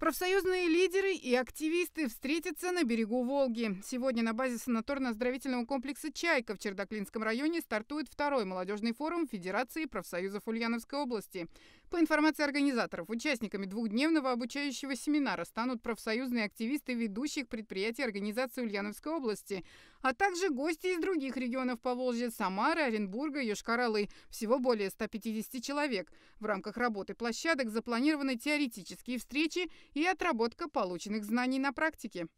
Профсоюзные лидеры и активисты встретятся на берегу Волги. Сегодня на базе санаторно-оздоровительного комплекса «Чайка» в Чердаклинском районе стартует второй молодежный форум Федерации профсоюзов Ульяновской области. По информации организаторов, участниками двухдневного обучающего семинара станут профсоюзные активисты ведущих предприятий организации Ульяновской области, а также гости из других регионов Поволжья, Самары, Оренбурга, Йошкар-Олы. Всего более 150 человек. В рамках работы площадок запланированы теоретические встречи и отработка полученных знаний на практике.